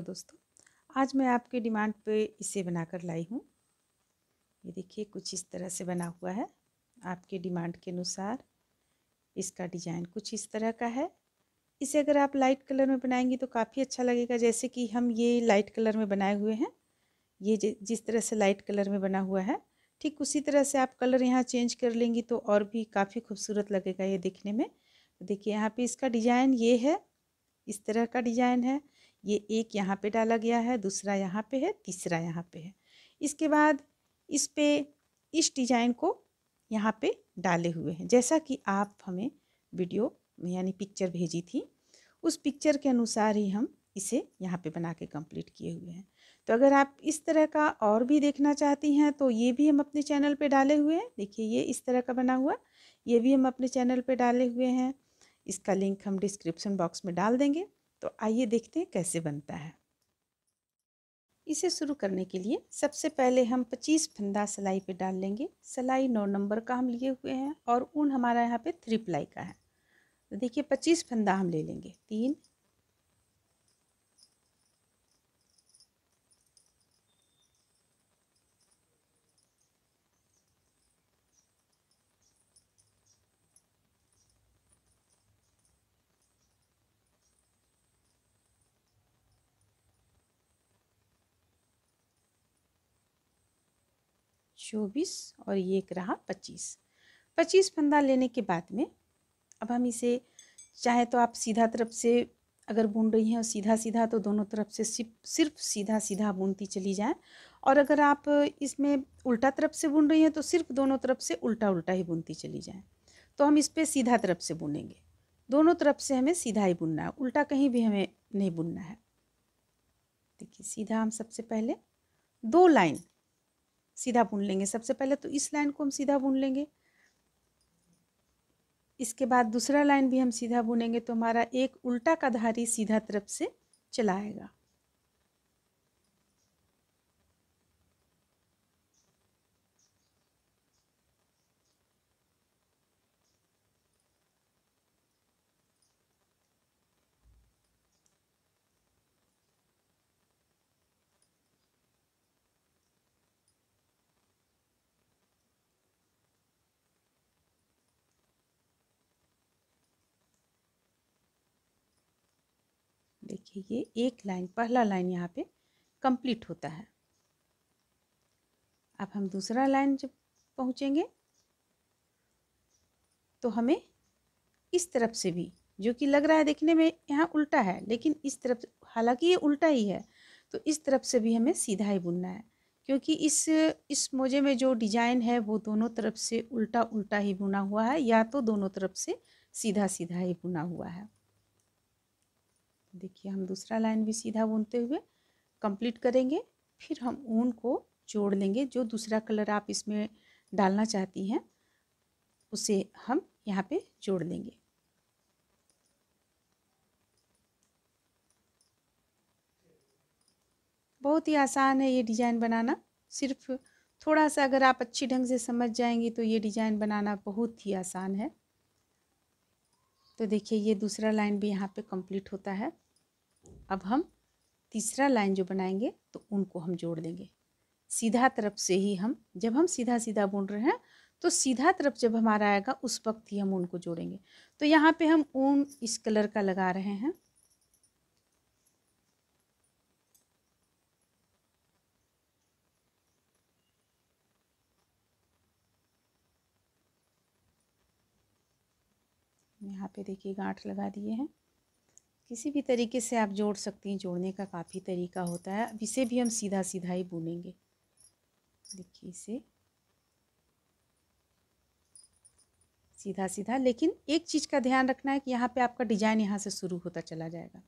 hello दोस्तों आज मैं आपके डिमांड पे इसे बनाकर लाई हूँ ये देखिए कुछ इस तरह से बना हुआ है आपके डिमांड के अनुसार इसका डिज़ाइन कुछ इस तरह का है इसे अगर आप लाइट कलर में बनाएंगे तो काफ़ी अच्छा लगेगा जैसे कि हम ये लाइट कलर में बनाए हुए हैं ये जिस तरह से लाइट कलर में बना हुआ है ठीक उसी तरह से आप कलर यहाँ चेंज कर लेंगी तो और भी काफ़ी खूबसूरत लगेगा ये देखने में तो देखिए यहाँ पे इसका डिज़ाइन ये है इस तरह का डिज़ाइन है ये एक यहाँ पे डाला गया है दूसरा यहाँ पे है तीसरा यहाँ पे है इसके बाद इस पे इस डिज़ाइन को यहाँ पे डाले हुए हैं जैसा कि आप हमें वीडियो यानी पिक्चर भेजी थी उस पिक्चर के अनुसार ही हम इसे यहाँ पे बना के कंप्लीट किए हुए हैं तो अगर आप इस तरह का और भी देखना चाहती हैं तो ये भी हम अपने चैनल पे डाले हुए हैं देखिए ये इस तरह का बना हुआ ये भी हम अपने चैनल पे डाले हुए हैं इसका लिंक हम डिस्क्रिप्शन बॉक्स में डाल देंगे तो आइए देखते हैं कैसे बनता है इसे शुरू करने के लिए सबसे पहले हम 25 फंदा सिलाई पे डाल लेंगे सिलाई नौ नंबर का हम लिए हुए हैं और ऊन हमारा यहाँ पे थ्री प्लाई का है तो देखिए 25 फंदा हम ले लेंगे तीन चौबीस और ये एक रहा पच्चीस पच्चीस फंदा लेने के बाद में अब हम इसे चाहे तो आप सीधा तरफ से अगर बुन रही हैं और सीधा सीधा तो दोनों तरफ से सिर्फ सिर्फ सीधा सीधा बुनती चली जाए और अगर आप इसमें उल्टा तरफ से बुन रही हैं तो सिर्फ दोनों तरफ से उल्टा उल्टा ही बुनती चली जाए तो हम इस पर सीधा तरफ से बुनेंगे दोनों तरफ से हमें सीधा ही बुनना है उल्टा कहीं भी हमें नहीं बुनना है देखिए सीधा हम सबसे पहले दो लाइन सीधा भून लेंगे सबसे पहले तो इस लाइन को हम सीधा भून लेंगे इसके बाद दूसरा लाइन भी हम सीधा बुनेंगे तो हमारा एक उल्टा का धारी सीधा तरफ से चलाएगा देखिए ये एक लाइन पहला लाइन यहाँ पे कंप्लीट होता है अब हम दूसरा लाइन जब पहुँचेंगे तो हमें इस तरफ से भी जो कि लग रहा है देखने में यहाँ उल्टा है लेकिन इस तरफ हालांकि ये उल्टा ही है तो इस तरफ से भी हमें सीधा ही बुनना है क्योंकि इस इस मोजे में जो डिजाइन है वो दोनों तरफ से उल्टा उल्टा ही बुना हुआ है या तो दोनों तरफ से सीधा सीधा ही बुना हुआ है देखिए हम दूसरा लाइन भी सीधा बुनते हुए कंप्लीट करेंगे फिर हम ऊन को जोड़ लेंगे जो दूसरा कलर आप इसमें डालना चाहती हैं उसे हम यहाँ पे जोड़ लेंगे बहुत ही आसान है ये डिज़ाइन बनाना सिर्फ थोड़ा सा अगर आप अच्छी ढंग से समझ जाएंगी तो ये डिज़ाइन बनाना बहुत ही आसान है तो देखिए ये दूसरा लाइन भी यहाँ पे कंप्लीट होता है अब हम तीसरा लाइन जो बनाएंगे तो उनको हम जोड़ देंगे सीधा तरफ से ही हम जब हम सीधा सीधा बुन रहे हैं तो सीधा तरफ जब हमारा आएगा उस वक्त ही हम उनको जोड़ेंगे तो यहाँ पे हम ऊन इस कलर का लगा रहे हैं यहाँ पे देखिए गांठ लगा दिए हैं किसी भी तरीके से आप जोड़ सकती हैं जोड़ने का काफ़ी तरीका होता है अब इसे भी हम सीधा सीधा ही बुनेंगे देखिए इसे सीधा सीधा लेकिन एक चीज़ का ध्यान रखना है कि यहाँ पे आपका डिजाइन यहाँ से शुरू होता चला जाएगा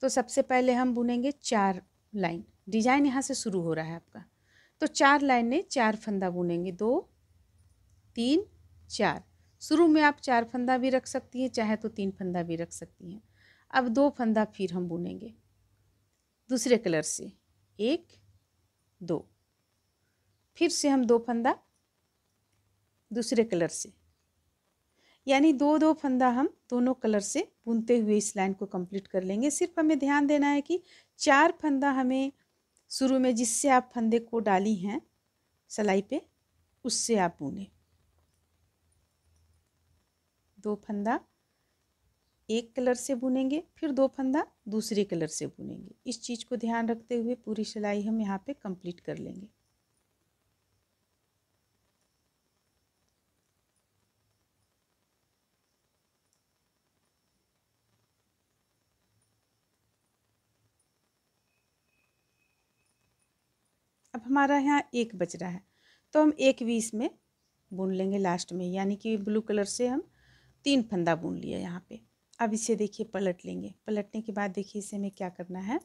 तो सबसे पहले हम बुनेंगे चार लाइन डिजाइन यहाँ से शुरू हो रहा है आपका तो चार लाइन में चार फंदा बुनेंगे दो तीन चार शुरू में आप चार फंदा भी रख सकती हैं चाहे तो तीन फंदा भी रख सकती हैं अब दो फंदा फिर हम बुनेंगे दूसरे कलर से एक दो फिर से हम दो फंदा दूसरे कलर से यानी दो दो फंदा हम दोनों कलर से बुनते हुए इस लाइन को कंप्लीट कर लेंगे सिर्फ हमें ध्यान देना है कि चार फंदा हमें शुरू में जिससे आप फंदे को डाली हैं सलाई पे उससे आप बुनें दो फंदा एक कलर से बुनेंगे फिर दो फंदा दूसरे कलर से बुनेंगे इस चीज़ को ध्यान रखते हुए पूरी सिलाई हम यहाँ पे कंप्लीट कर लेंगे अब हमारा यहाँ एक बच रहा है तो हम एक भी इसमें बुन लेंगे लास्ट में यानी कि ब्लू कलर से हम तीन फंदा बुन लिया यहाँ पे अब इसे देखिए पलट लेंगे पलटने के बाद देखिए इसे हमें क्या करना है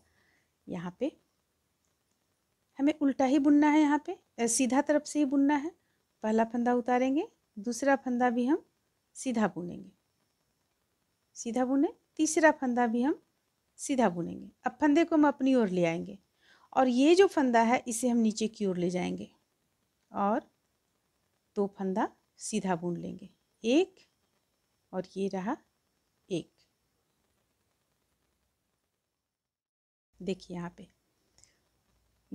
यहाँ पे हमें उल्टा ही बुनना है यहाँ पे सीधा तरफ से ही बुनना है पहला फंदा उतारेंगे दूसरा फंदा भी हम सीधा बुनेंगे सीधा बुने तीसरा फंदा भी हम सीधा बुनेंगे अब फंदे को हम अपनी ओर ले आएंगे और ये जो फंदा है इसे हम नीचे की ओर ले जाएंगे और दो फंदा सीधा बुन लेंगे एक और ये रहा एक देखिए यहाँ पे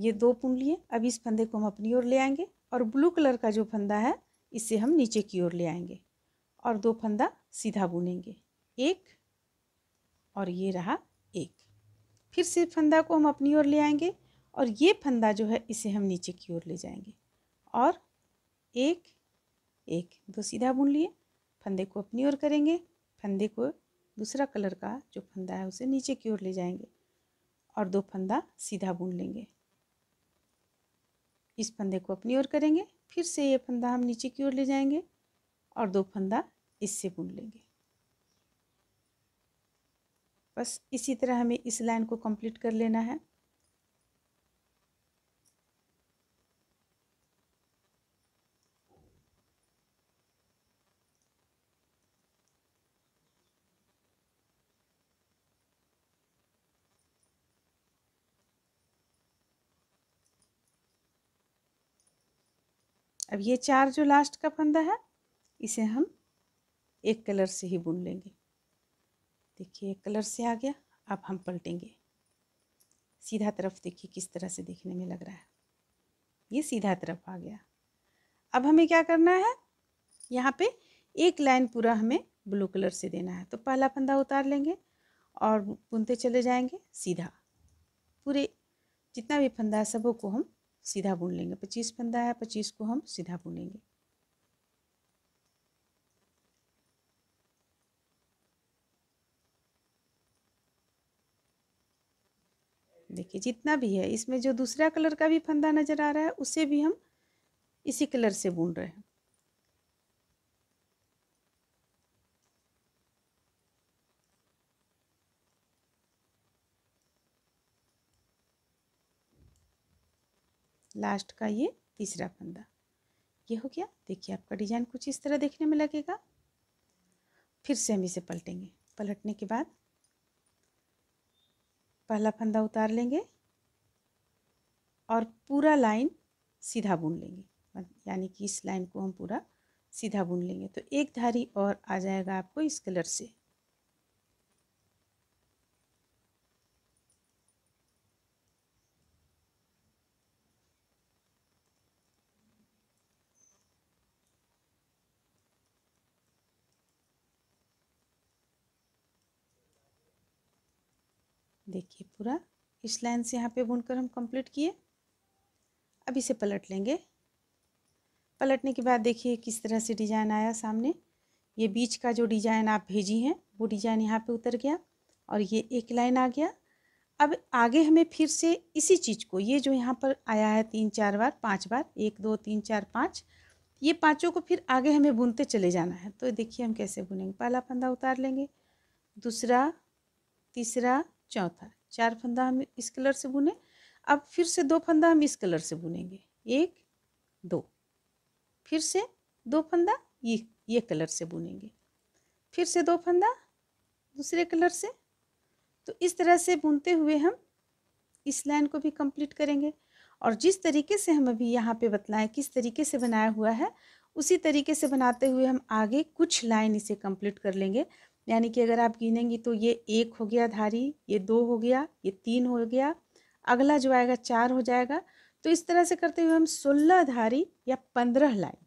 ये दो पुन लिए अब इस फंदे को हम अपनी ओर ले आएंगे और ब्लू कलर का जो फंदा है इसे हम नीचे की ओर ले आएंगे और दो फंदा सीधा बुनेंगे एक और ये रहा एक फिर से फंदा को हम अपनी ओर ले आएंगे और ये फंदा जो है इसे हम नीचे की ओर ले जाएंगे और एक एक दो सीधा बुन लिए फंदे को अपनी ओर करेंगे फंदे को दूसरा कलर का जो फंदा है उसे नीचे की ओर ले जाएंगे और दो फंदा सीधा बुन लेंगे इस फंदे को अपनी ओर करेंगे फिर से ये फंदा हम नीचे की ओर ले जाएंगे और दो फंदा इससे बुन लेंगे बस इसी तरह हमें इस लाइन को कंप्लीट कर लेना है अब ये चार जो लास्ट का फंदा है इसे हम एक कलर से ही बुन लेंगे देखिए एक कलर से आ गया अब हम पलटेंगे सीधा तरफ देखिए किस तरह से देखने में लग रहा है ये सीधा तरफ आ गया अब हमें क्या करना है यहाँ पे एक लाइन पूरा हमें ब्लू कलर से देना है तो पहला फंदा उतार लेंगे और बुनते चले जाएंगे सीधा पूरे जितना भी फंदा है सबों को हम सीधा बुन लेंगे पच्चीस फंदा है पच्चीस को हम सीधा बुनेंगे देखिए जितना भी है इसमें जो दूसरा कलर का भी फंदा नज़र आ रहा है उसे भी हम इसी कलर से बुन रहे हैं लास्ट का ये तीसरा फंदा ये हो गया देखिए आपका डिजाइन कुछ इस तरह देखने में लगेगा फिर से हम इसे पलटेंगे पलटने के बाद पहला फंदा उतार लेंगे और पूरा लाइन सीधा बुन लेंगे यानी कि इस लाइन को हम पूरा सीधा बुन लेंगे तो एक धारी और आ जाएगा आपको इस कलर से देखिए पूरा इस लाइन से यहाँ पे बुनकर हम कंप्लीट किए अब इसे पलट लेंगे पलटने के बाद देखिए किस तरह से डिज़ाइन आया सामने ये बीच का जो डिज़ाइन आप भेजी हैं वो डिज़ाइन यहाँ पे उतर गया और ये एक लाइन आ गया अब आगे हमें फिर से इसी चीज़ को ये जो यहाँ पर आया है तीन चार बार पांच बार एक दो तीन चार पाँच ये पाँचों को फिर आगे हमें बुनते चले जाना है तो देखिए हम कैसे बुनेंगे पहला फंदा उतार लेंगे दूसरा तीसरा चौथा चार फंदा हम इस कलर से बुने अब फिर से दो फंदा हम इस कलर से बुनेंगे एक दो फिर से दो फंदा ये ये कलर से बुनेंगे फिर से दो फंदा दूसरे कलर से तो इस तरह से बुनते हुए हम इस लाइन को भी कंप्लीट करेंगे और जिस तरीके से हम अभी यहाँ पे बतलाएं किस तरीके से बनाया हुआ है उसी तरीके से बनाते हुए हम आगे कुछ लाइन इसे कंप्लीट कर लेंगे यानी कि अगर आप गिनेंगी तो ये एक हो गया धारी ये दो हो गया ये तीन हो गया अगला जो आएगा चार हो जाएगा तो इस तरह से करते हुए हम सोलह धारी या पंद्रह लाइन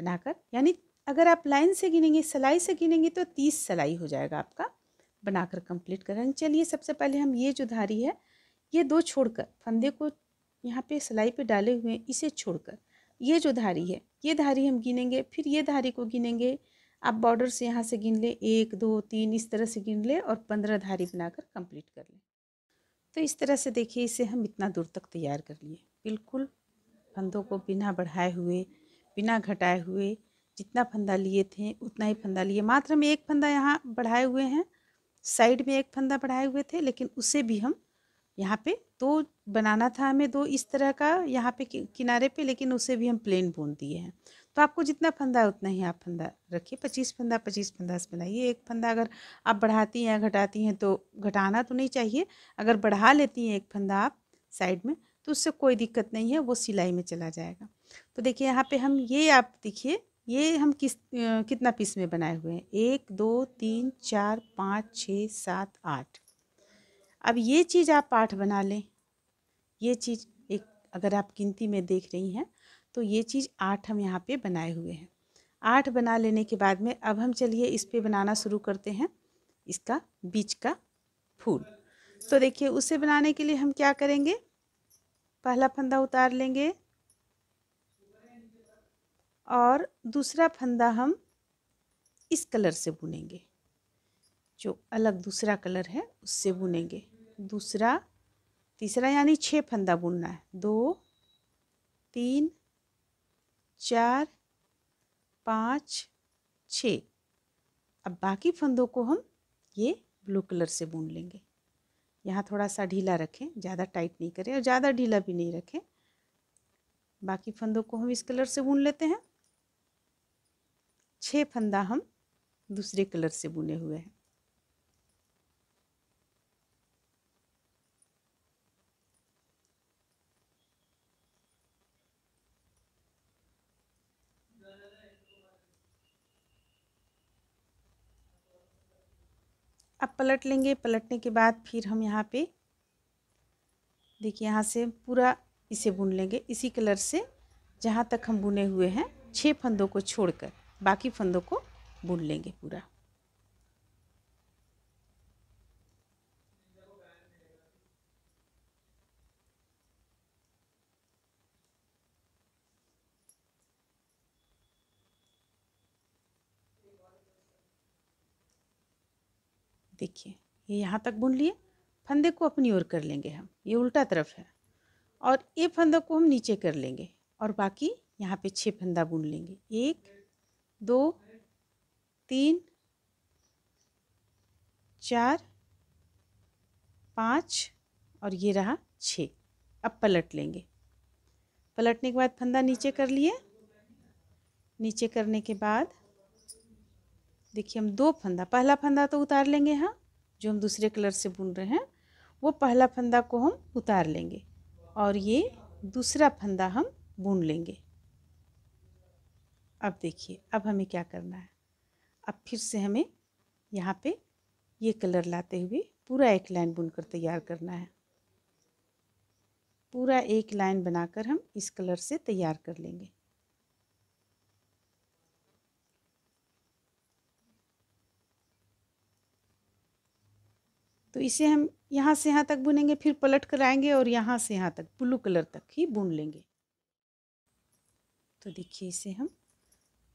बनाकर यानी अगर आप लाइन से गिनेंगे सिलाई से गिनेंगे तो तीस सिलाई हो जाएगा आपका बनाकर कंप्लीट करेंगे चलिए सबसे पहले हम ये जो धारी है ये दो छोड़कर फंदे को यहाँ पे सिलाई पे डाले हुए इसे छोड़कर ये जो धारी है ये धारी हम गिनेंगे फिर ये धारी को गिनेंगे आप बॉर्डर से यहाँ से गिन ले एक दो तीन इस तरह से गिन ले और पंद्रह धारी बनाकर कंप्लीट कर लें तो इस तरह से देखिए इसे हम इतना दूर तक तैयार कर लिए बिल्कुल फंदों को बिना बढ़ाए हुए बिना घटाए हुए जितना फंदा लिए थे उतना ही फंदा लिए मात्र हम एक फंदा यहाँ बढ़ाए हुए हैं साइड में एक फंदा बढ़ाए हुए थे लेकिन उसे भी हम यहाँ पे दो बनाना था हमें दो इस तरह का यहाँ पे किनारे पे लेकिन उसे भी हम प्लेन बुन दिए हैं तो आपको जितना फंदा है उतना ही आप फंदा रखिए पच्चीस फंदा पच्चीस फंदा फंदा बनाइए एक फंदा अगर आप बढ़ाती हैं घटाती हैं तो घटाना तो नहीं चाहिए अगर बढ़ा लेती हैं एक फंदा आप साइड में तो उससे कोई दिक्कत नहीं है वो सिलाई में चला जाएगा तो देखिए यहाँ पे हम ये आप देखिए ये हम किस कितना पीस में बनाए हुए हैं एक दो तीन चार पाँच छः सात आठ अब ये चीज़ आप आठ बना लें ये चीज़ एक अगर आप गिनती में देख रही हैं तो ये चीज़ आठ हम यहाँ पे बनाए हुए हैं आठ बना लेने के बाद में अब हम चलिए इस पर बनाना शुरू करते हैं इसका बीच का फूल तो देखिए उसे बनाने के लिए हम क्या करेंगे पहला फंदा उतार लेंगे और दूसरा फंदा हम इस कलर से बुनेंगे जो अलग दूसरा कलर है उससे बुनेंगे दूसरा तीसरा यानी छः फंदा बुनना है दो तीन चार पाँच छ अब बाकी फंदों को हम ये ब्लू कलर से बुन लेंगे यहाँ थोड़ा सा ढीला रखें ज़्यादा टाइट नहीं करें और ज़्यादा ढीला भी नहीं रखें बाकी फंदों को हम इस कलर से बुन लेते हैं छः फंदा हम दूसरे कलर से बुने हुए हैं पलट लेंगे पलटने के बाद फिर हम यहाँ पे देखिए यहाँ से पूरा इसे बुन लेंगे इसी कलर से जहाँ तक हम बुने हुए हैं छः फंदों को छोड़कर बाकी फंदों को बुन लेंगे पूरा ये यहाँ तक बुन लिए फंदे को अपनी ओर कर लेंगे हम ये उल्टा तरफ है और ये फंदा को हम नीचे कर लेंगे और बाकी यहाँ पे छः फंदा बुन लेंगे एक दो तीन चार पाँच और ये रहा छः अब पलट लेंगे पलटने के बाद फंदा नीचे कर लिए नीचे करने के बाद देखिए हम दो फंदा पहला फंदा तो उतार लेंगे हम जो हम दूसरे कलर से बुन रहे हैं वो पहला फंदा को हम उतार लेंगे और ये दूसरा फंदा हम बुन लेंगे अब देखिए अब हमें क्या करना है अब फिर से हमें यहाँ पे ये कलर लाते हुए पूरा एक लाइन बुनकर तैयार करना है पूरा एक लाइन बनाकर हम इस कलर से तैयार कर लेंगे तो इसे हम यहाँ से यहाँ तक बुनेंगे फिर पलट कर आएंगे और यहाँ से यहाँ तक ब्लू कलर तक ही बुन लेंगे तो देखिए इसे हम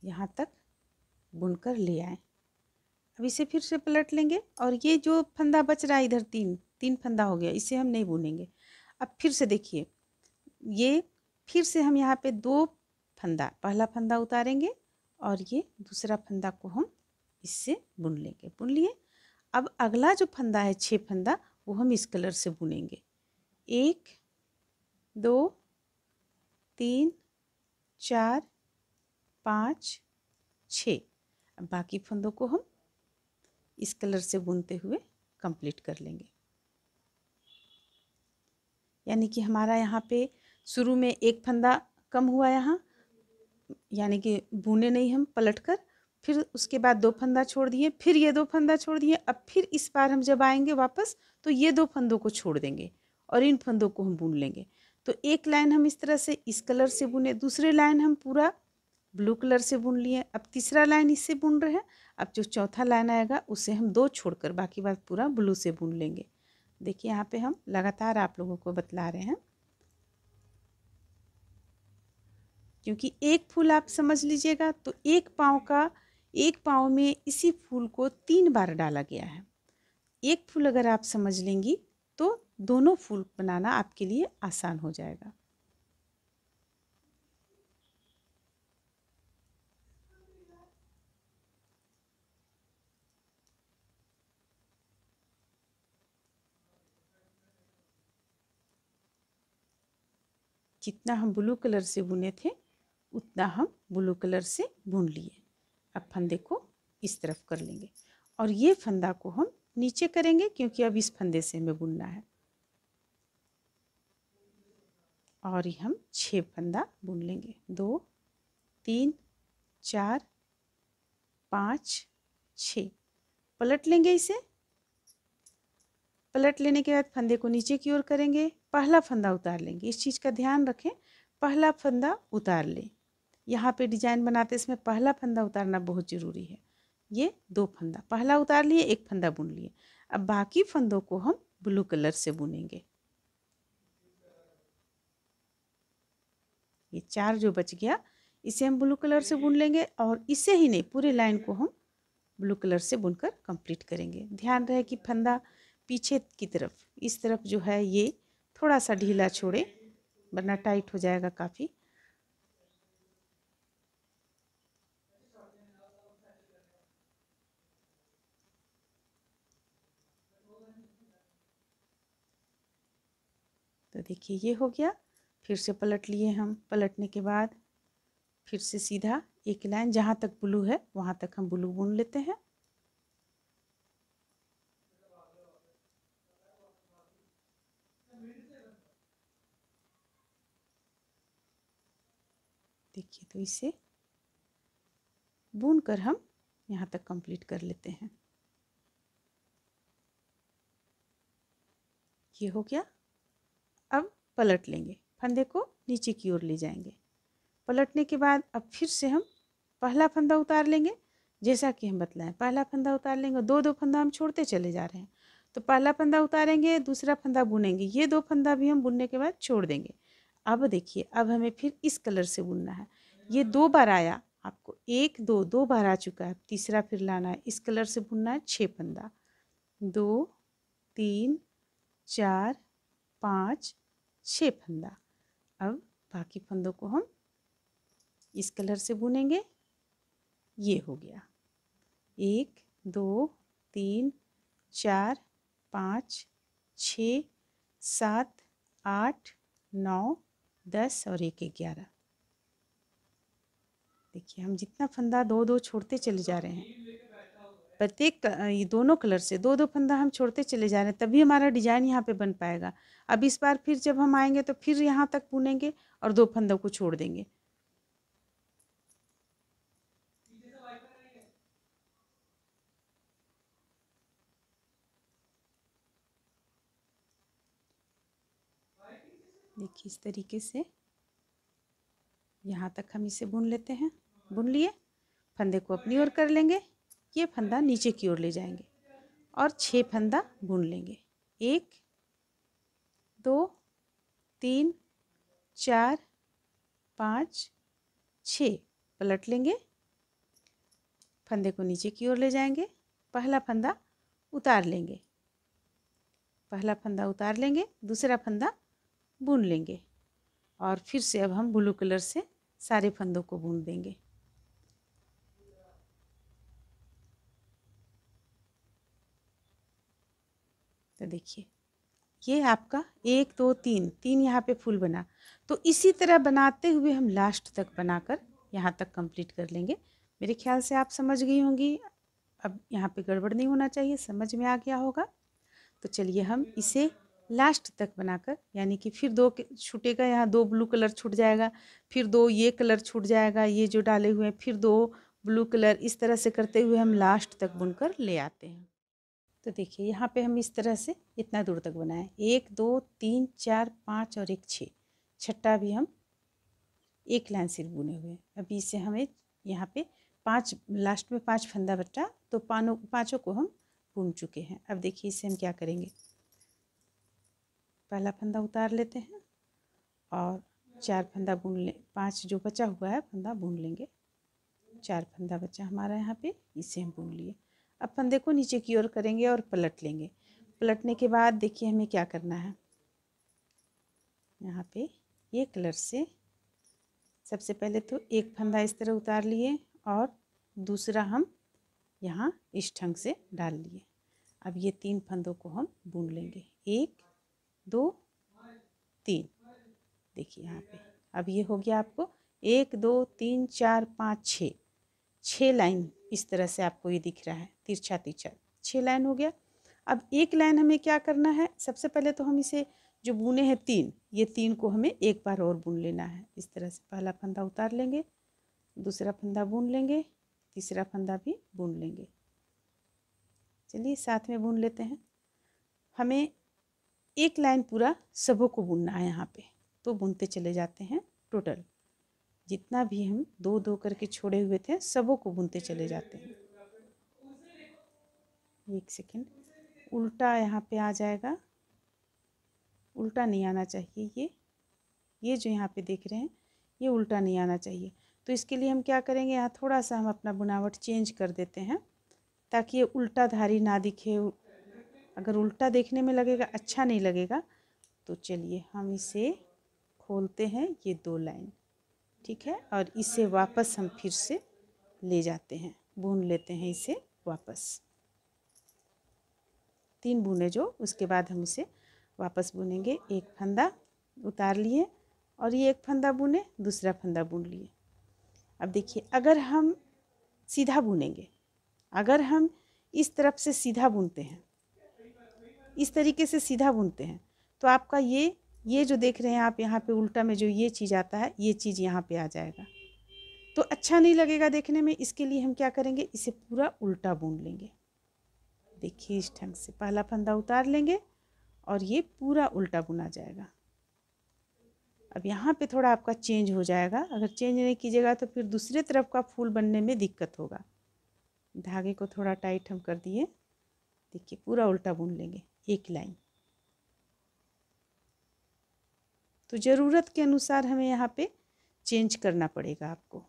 यहाँ तक बुन कर ले आए अब इसे फिर से पलट लेंगे और ये जो फंदा बच रहा है इधर तीन तीन फंदा हो गया इसे हम नहीं बुनेंगे अब फिर से देखिए ये फिर से हम यहाँ पे दो फंदा पहला फंदा उतारेंगे और ये दूसरा फंदा को हम इससे बुन लेंगे बुन लिए अब अगला जो फंदा है छः फंदा वो हम इस कलर से बुनेंगे एक दो तीन चार पाँच छ बाकी फंदों को हम इस कलर से बुनते हुए कंप्लीट कर लेंगे यानी कि हमारा यहाँ पे शुरू में एक फंदा कम हुआ यहाँ यानी कि बुने नहीं हम पलट कर फिर उसके बाद दो फंदा छोड़ दिए फिर ये दो फंदा छोड़ दिए अब फिर इस बार हम जब आएंगे वापस तो ये दो फंदों को छोड़ देंगे और इन फंदों को हम बुन लेंगे तो एक लाइन हम इस तरह से इस कलर से बुने दूसरे लाइन हम पूरा ब्लू कलर से बुन लिए अब तीसरा लाइन इससे बुन रहे हैं अब जो चौथा लाइन आएगा उसे हम दो छोड़कर बाकी बात पूरा ब्लू से बुन लेंगे देखिए यहाँ पे हम लगातार आप लोगों को बतला रहे हैं क्योंकि एक फूल आप समझ लीजिएगा तो एक पाँव का एक पाव में इसी फूल को तीन बार डाला गया है एक फूल अगर आप समझ लेंगी तो दोनों फूल बनाना आपके लिए आसान हो जाएगा जितना हम ब्लू कलर से बुने थे उतना हम ब्लू कलर से बुन लिए अब फंदे को इस तरफ कर लेंगे और ये फंदा को हम नीचे करेंगे क्योंकि अब इस फंदे से हमें बुनना है और ये हम छः फंदा बुन लेंगे दो तीन चार पाँच छ पलट लेंगे इसे पलट लेने के बाद फंदे को नीचे की ओर करेंगे पहला फंदा उतार लेंगे इस चीज़ का ध्यान रखें पहला फंदा उतार लें यहाँ पे डिजाइन बनाते इसमें पहला फंदा उतारना बहुत ज़रूरी है ये दो फंदा पहला उतार लिए एक फंदा बुन लिए अब बाकी फंदों को हम ब्लू कलर से बुनेंगे ये चार जो बच गया इसे हम ब्लू कलर से बुन लेंगे और इसे ही नहीं पूरे लाइन को हम ब्लू कलर से बुनकर कंप्लीट करेंगे ध्यान रहे कि फंदा पीछे की तरफ इस तरफ जो है ये थोड़ा सा ढीला छोड़े वरना टाइट हो जाएगा काफ़ी देखिए ये हो गया फिर से पलट लिए हम पलटने के बाद फिर से सीधा एक लाइन जहाँ तक ब्लू है वहाँ तक हम ब्लू बुन लेते हैं देखिए तो इसे बुन कर हम यहाँ तक कंप्लीट कर लेते हैं ये हो गया पलट लेंगे फंदे को नीचे की ओर ले जाएंगे पलटने के बाद अब फिर से हम पहला फंदा उतार लेंगे जैसा कि हम बतलाएं पहला फंदा उतार लेंगे दो दो फंदा हम छोड़ते चले जा रहे हैं तो पहला फंदा उतारेंगे दूसरा फंदा बुनेंगे ये दो फंदा भी हम बुनने के बाद छोड़ देंगे अब देखिए अब हमें फिर इस कलर से बुनना है ये दो बार आया आपको एक दो दो बार आ चुका है तीसरा फिर लाना है इस कलर से बुनना है छः फंदा दो तीन चार पाँच छः फंदा अब बाकी फंदों को हम इस कलर से बुनेंगे ये हो गया एक दो तीन चार पाँच छ सात आठ नौ दस और एक ग्यारह देखिए हम जितना फंदा दो दो छोड़ते चले जा रहे हैं प्रत्येक ये दोनों कलर से दो दो फंदा हम छोड़ते चले जा रहे हैं तभी हमारा डिज़ाइन यहाँ पे बन पाएगा अब इस बार फिर जब हम आएंगे तो फिर यहाँ तक बुनेंगे और दो फंदों को छोड़ देंगे देखिए इस तरीके से यहाँ तक हम इसे बुन लेते हैं बुन लिए फंदे को अपनी ओर कर लेंगे ये फंदा नीचे की ओर ले जाएंगे और छः फंदा बुन लेंगे एक दो तीन चार पाँच छः पलट लेंगे फंदे को नीचे की ओर ले जाएंगे पहला फंदा उतार लेंगे पहला फंदा उतार लेंगे दूसरा फंदा बुन लेंगे और फिर से अब हम ब्लू कलर से सारे फंदों को बुन देंगे तो देखिए ये आपका एक दो तीन तीन यहाँ पे फूल बना तो इसी तरह बनाते हुए हम लास्ट तक बनाकर यहाँ तक कंप्लीट कर लेंगे मेरे ख्याल से आप समझ गई होंगी अब यहाँ पे गड़बड़ नहीं होना चाहिए समझ में आ गया होगा तो चलिए हम इसे लास्ट तक बनाकर यानी कि फिर दो छूटेगा यहाँ दो ब्लू कलर छूट जाएगा फिर दो ये कलर छूट जाएगा ये जो डाले हुए हैं फिर दो ब्लू कलर इस तरह से करते हुए हम लास्ट तक बुनकर ले आते हैं तो देखिए यहाँ पे हम इस तरह से इतना दूर तक बनाए एक दो तीन चार पाँच और एक छः छट्टा भी हम एक लाइन सिर्फ बुने हुए हैं अभी इसे हमें यहाँ पे पाँच लास्ट में पाँच फंदा बटा तो पानों पाँचों को हम बुन चुके हैं अब देखिए इसे हम क्या करेंगे पहला फंदा उतार लेते हैं और चार फंदा बुन लें पाँच जो बचा हुआ है फंदा बुन लेंगे चार फंदा बचा हमारा यहाँ पे इसे हम बुन लिए अब फंदे को नीचे की ओर करेंगे और पलट लेंगे पलटने के बाद देखिए हमें क्या करना है यहाँ पे ये कलर से सबसे पहले तो एक फंदा इस तरह उतार लिए और दूसरा हम यहाँ इस ढंग से डाल लिए अब ये तीन फंदों को हम बुन लेंगे एक दो तीन देखिए यहाँ पे अब ये हो गया आपको एक दो तीन चार पाँच छः छः लाइन इस तरह से आपको ये दिख रहा है तिरछा तिरछा छः लाइन हो गया अब एक लाइन हमें क्या करना है सबसे पहले तो हम इसे जो बुने हैं तीन ये तीन को हमें एक बार और बुन लेना है इस तरह से पहला फंदा उतार लेंगे दूसरा फंदा बुन लेंगे तीसरा फंदा भी बुन लेंगे चलिए साथ में बुन लेते हैं हमें एक लाइन पूरा सबों को बुनना है यहाँ पे तो बुनते चले जाते हैं टोटल जितना भी हम दो दो करके छोड़े हुए थे सबों को बुनते चले जाते हैं एक सेकेंड उल्टा यहाँ पे आ जाएगा उल्टा नहीं आना चाहिए ये ये जो यहाँ पे देख रहे हैं ये उल्टा नहीं आना चाहिए तो इसके लिए हम क्या करेंगे यहाँ थोड़ा सा हम अपना बुनावट चेंज कर देते हैं ताकि ये उल्टा धारी ना दिखे अगर उल्टा देखने में लगेगा अच्छा नहीं लगेगा तो चलिए हम इसे खोलते हैं ये दो लाइन ठीक है और इसे वापस हम फिर से ले जाते हैं बुन लेते हैं इसे वापस तीन बुने जो उसके बाद हम इसे वापस बुनेंगे एक फंदा उतार लिए और ये एक फंदा बुने दूसरा फंदा बुन लिए अब देखिए अगर हम सीधा बुनेंगे अगर हम इस तरफ से सीधा बुनते हैं इस तरीके से सीधा बुनते हैं तो आपका ये ये जो देख रहे हैं आप यहाँ पे उल्टा में जो ये चीज़ आता है ये चीज़ यहाँ पे आ जाएगा तो अच्छा नहीं लगेगा देखने में इसके लिए हम क्या करेंगे इसे पूरा उल्टा बुन लेंगे देखिए इस ढंग से पहला फंदा उतार लेंगे और ये पूरा उल्टा बुना जाएगा अब यहाँ पे थोड़ा आपका चेंज हो जाएगा अगर चेंज नहीं कीजिएगा तो फिर दूसरे तरफ का फूल बनने में दिक्कत होगा धागे को थोड़ा टाइट हम कर दिए देखिए पूरा उल्टा बुन लेंगे एक लाइन तो ज़रूरत के अनुसार हमें यहाँ पे चेंज करना पड़ेगा आपको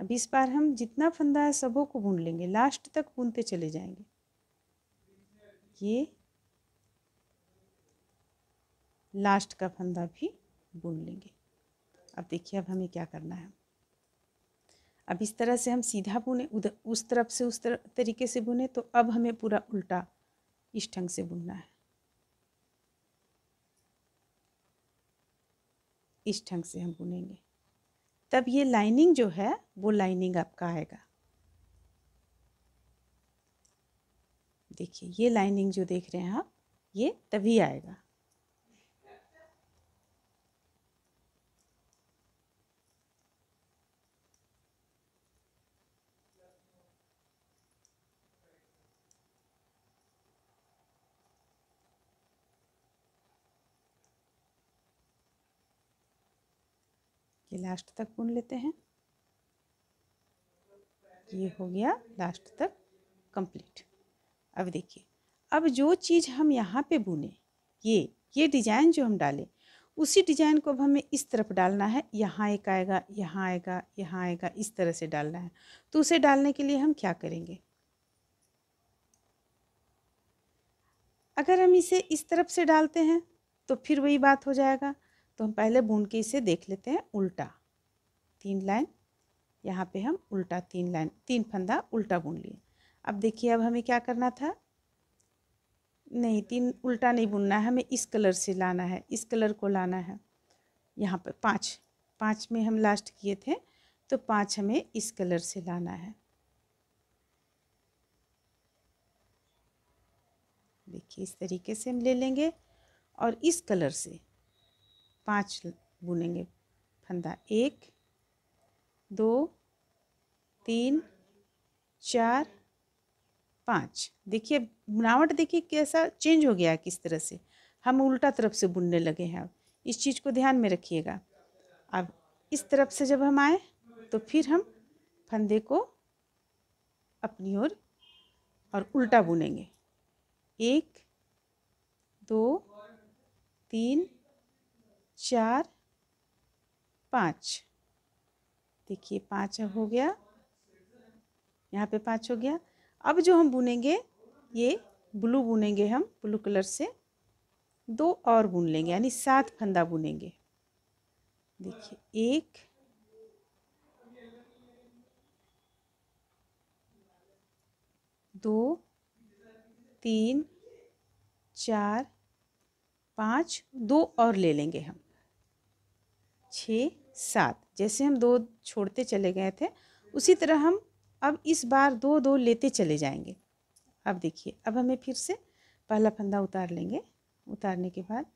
अब इस बार हम जितना फंदा है सबों को बुन लेंगे लास्ट तक बुनते चले जाएंगे ये लास्ट का फंदा भी बुन लेंगे अब देखिए अब हमें क्या करना है अब इस तरह से हम सीधा बुने उधर उस तरफ से उस तरफ तरीके से बुने तो अब हमें पूरा उल्टा इस ढंग से बुनना है इस ढंग से हम बुनेंगे तब ये लाइनिंग जो है वो लाइनिंग आपका आएगा देखिए ये लाइनिंग जो देख रहे हैं आप ये तभी आएगा लास्ट तक बुन लेते हैं ये हो गया लास्ट तक कंप्लीट अब देखिए अब जो चीज़ हम यहाँ पे बुने ये ये डिज़ाइन जो हम डालें उसी डिज़ाइन को अब हमें इस तरफ डालना है यहाँ एक आएगा यहाँ आएगा यहाँ आएगा इस तरह से डालना है तो उसे डालने के लिए हम क्या करेंगे अगर हम इसे इस तरफ से डालते हैं तो फिर वही बात हो जाएगा तो हम पहले बुन के इसे देख लेते हैं उल्टा तीन लाइन यहाँ पे हम उल्टा तीन लाइन तीन फंदा उल्टा बुन लिए अब देखिए अब हमें क्या करना था नहीं तीन उल्टा नहीं बुनना है हमें इस कलर से लाना है इस कलर को लाना है यहाँ पर पाँच पाँच में हम लास्ट किए थे तो पाँच हमें इस कलर से लाना है देखिए इस तरीके से हम ले लेंगे और इस कलर से पाँच बुनेंगे फंदा एक दो तीन चार पाँच देखिए बुनावट देखिए कैसा चेंज हो गया है किस तरह से हम उल्टा तरफ से बुनने लगे हैं अब इस चीज़ को ध्यान में रखिएगा अब इस तरफ से जब हम आए तो फिर हम फंदे को अपनी ओर और, और उल्टा बुनेंगे एक दो तीन चार पाँच देखिए पाँच हो गया यहाँ पे पाँच हो गया अब जो हम बुनेंगे ये ब्लू बुनेंगे हम ब्लू कलर से दो और बुन लेंगे यानी सात फंदा बुनेंगे देखिए एक दो तीन चार पाँच दो और ले लेंगे हम छः सात जैसे हम दो छोड़ते चले गए थे उसी तरह हम अब इस बार दो दो लेते चले जाएंगे अब देखिए अब हमें फिर से पहला फंदा उतार लेंगे उतारने के बाद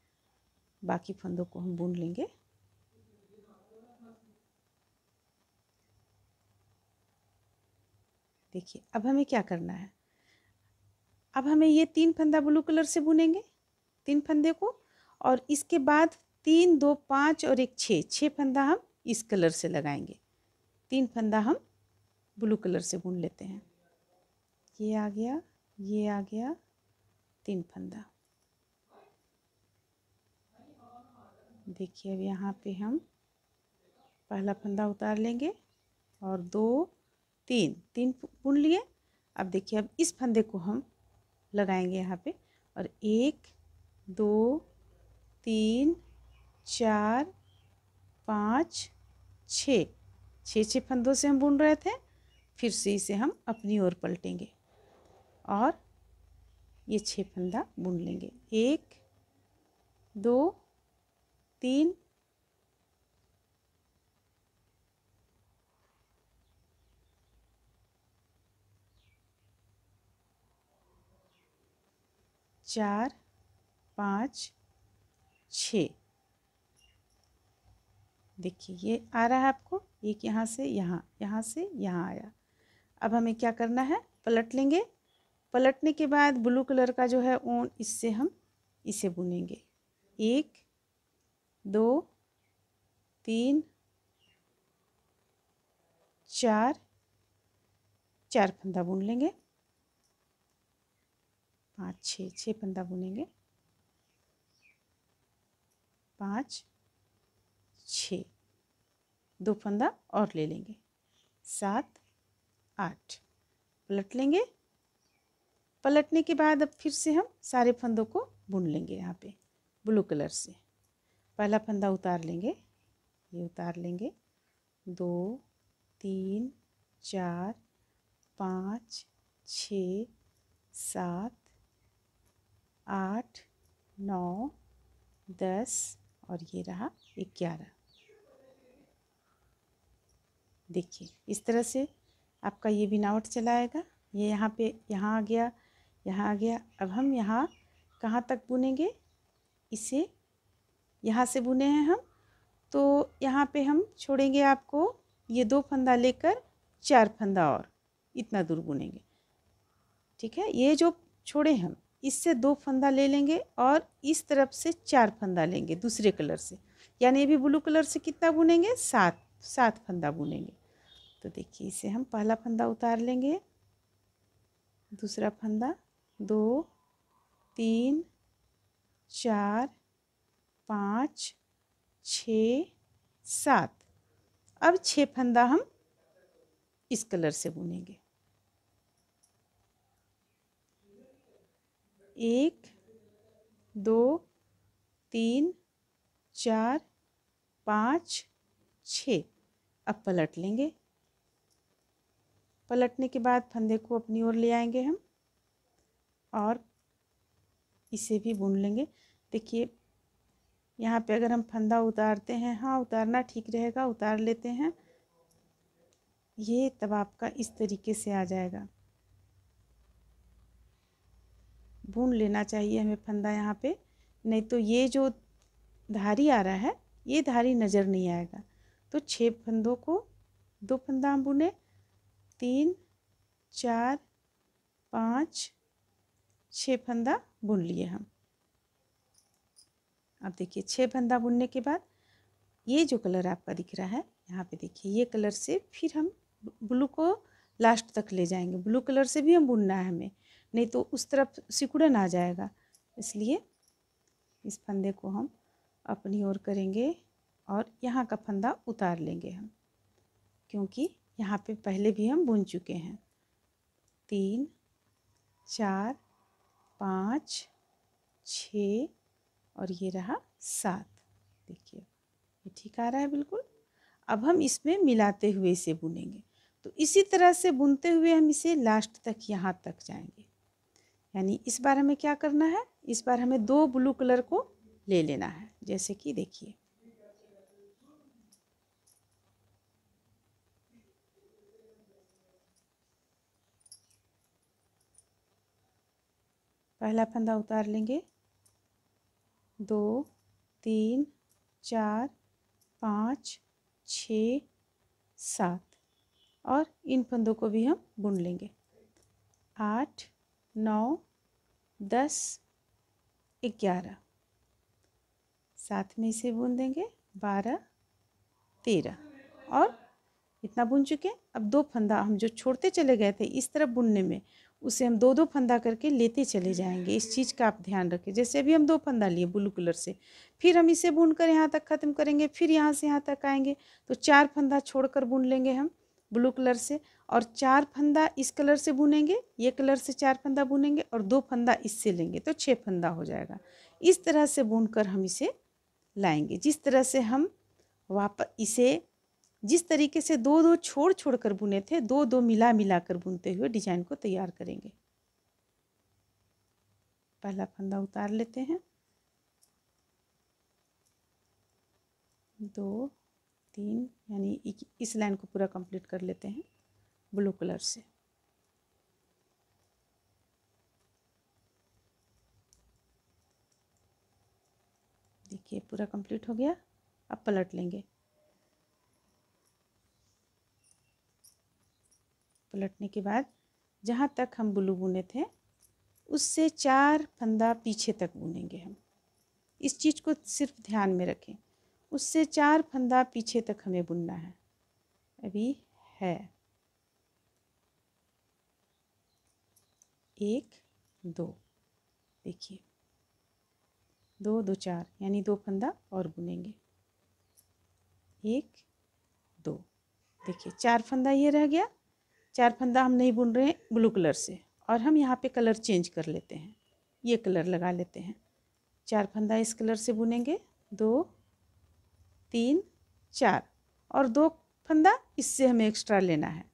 बाकी फंदों को हम बुन लेंगे देखिए अब हमें क्या करना है अब हमें ये तीन फंदा ब्लू कलर से बुनेंगे तीन फंदे को और इसके बाद तीन दो पाँच और एक छः छः फंदा हम इस कलर से लगाएंगे तीन फंदा हम ब्लू कलर से बुन लेते हैं ये आ गया ये आ गया तीन फंदा देखिए अब यहाँ पे हम पहला फंदा उतार लेंगे और दो तीन तीन बुन लिए अब देखिए अब इस फंदे को हम लगाएंगे यहाँ पे और एक दो तीन चार पाँच छ छः छः फंदों से हम बुन रहे थे फिर से इसे हम अपनी ओर पलटेंगे और ये छः फंदा बुन लेंगे एक दो तीन चार पाँच छः देखिए ये आ रहा है आपको एक यहाँ से यहाँ यहाँ से यहाँ आया अब हमें क्या करना है पलट लेंगे पलटने के बाद ब्लू कलर का जो है ऊन इससे हम इसे बुनेंगे एक दो तीन चार चार फंदा बुन लेंगे पाँच छः छः फंदा बुनेंगे पाँच छः दो फंदा और ले लेंगे सात आठ पलट लेंगे पलटने के बाद अब फिर से हम सारे फंदों को बुन लेंगे यहाँ पे ब्लू कलर से पहला फंदा उतार लेंगे ये उतार लेंगे दो तीन चार पाँच छ सात आठ नौ दस और ये रहा ग्यारह देखिए इस तरह से आपका ये बिनावट चला आएगा ये यहाँ पे यहाँ आ गया यहाँ आ गया अब हम यहाँ कहाँ तक बुनेंगे इसे यहाँ से बुने हैं हम तो यहाँ पे हम छोड़ेंगे आपको ये दो फंदा लेकर चार फंदा और इतना दूर बुनेंगे ठीक है ये जो छोड़े हम इससे दो फंदा ले लेंगे और इस तरफ से चार फंदा लेंगे दूसरे कलर से यानी ये भी ब्लू कलर से कितना बुनेंगे सात सात फंदा बुनेंगे तो देखिए इसे हम पहला फंदा उतार लेंगे दूसरा फंदा दो तीन चार पाँच छ सात अब छः फंदा हम इस कलर से बुनेंगे एक दो तीन चार पाँच छ अब पलट लेंगे पलटने के बाद फंदे को अपनी ओर ले आएंगे हम और इसे भी बुन लेंगे देखिए यहाँ पे अगर हम फंदा उतारते हैं हाँ उतारना ठीक रहेगा उतार लेते हैं ये तब आपका इस तरीके से आ जाएगा बुन लेना चाहिए हमें फंदा यहाँ पे नहीं तो ये जो धारी आ रहा है ये धारी नज़र नहीं आएगा तो छः फंदों को दो फंदा हम बुने तीन चार पाँच छः फंदा बुन लिए हम अब देखिए छः फंदा बुनने के बाद ये जो कलर आपका दिख रहा है यहाँ पे देखिए ये कलर से फिर हम ब्लू को लास्ट तक ले जाएंगे ब्लू कलर से भी हम बुनना है हमें नहीं तो उस तरफ सिकुड़न आ जाएगा इसलिए इस फंदे को हम अपनी ओर करेंगे और यहाँ का फंदा उतार लेंगे हम क्योंकि यहाँ पे पहले भी हम बुन चुके हैं तीन चार पाँच छ और ये रहा सात देखिए ये ठीक आ रहा है बिल्कुल अब हम इसमें मिलाते हुए इसे बुनेंगे तो इसी तरह से बुनते हुए हम इसे लास्ट तक यहाँ तक जाएंगे यानी इस बार हमें क्या करना है इस बार हमें दो ब्लू कलर को ले लेना है जैसे कि देखिए पहला फंदा उतार लेंगे दो तीन चार पाँच छ सात और इन फंदों को भी हम बुन लेंगे आठ नौ दस ग्यारह साथ में इसे बुन देंगे बारह तेरह और इतना बुन चुके हैं अब दो फंदा हम जो छोड़ते चले गए थे इस तरफ बुनने में उसे हम दो दो फंदा करके लेते चले जाएंगे इस चीज़ का आप ध्यान रखें जैसे अभी हम दो फंदा लिए ब्लू कलर से फिर हम इसे बुन कर यहाँ तक ख़त्म करेंगे फिर यहाँ से यहाँ तक आएंगे तो चार फंदा छोड़ कर बुन लेंगे हम ब्लू कलर से और चार फंदा इस कलर से बुनेंगे ये कलर से चार फंदा बुनेंगे और दो फंदा इससे लेंगे तो छः फंदा हो जाएगा इस तरह से बुन कर हम इसे लाएंगे जिस तरह से हम वापस इसे जिस तरीके से दो दो छोड़ छोड़ कर बुने थे दो दो मिला मिला कर बुनते हुए डिजाइन को तैयार करेंगे पहला फंदा उतार लेते हैं दो तीन यानी इस लाइन को पूरा कंप्लीट कर लेते हैं ब्लू कलर से देखिए पूरा कंप्लीट हो गया अब पलट लेंगे पलटने के बाद जहाँ तक हम ब्लू बुने थे उससे चार फंदा पीछे तक बुनेंगे हम इस चीज़ को सिर्फ ध्यान में रखें उससे चार फंदा पीछे तक हमें बुनना है अभी है एक दो देखिए दो दो चार यानी दो फंदा और बुनेंगे एक दो देखिए चार फंदा ये रह गया चार फंदा हम नहीं बुन रहे हैं ब्लू कलर से और हम यहाँ पे कलर चेंज कर लेते हैं ये कलर लगा लेते हैं चार फंदा इस कलर से बुनेंगे दो तीन चार और दो फंदा इससे हमें एक्स्ट्रा लेना है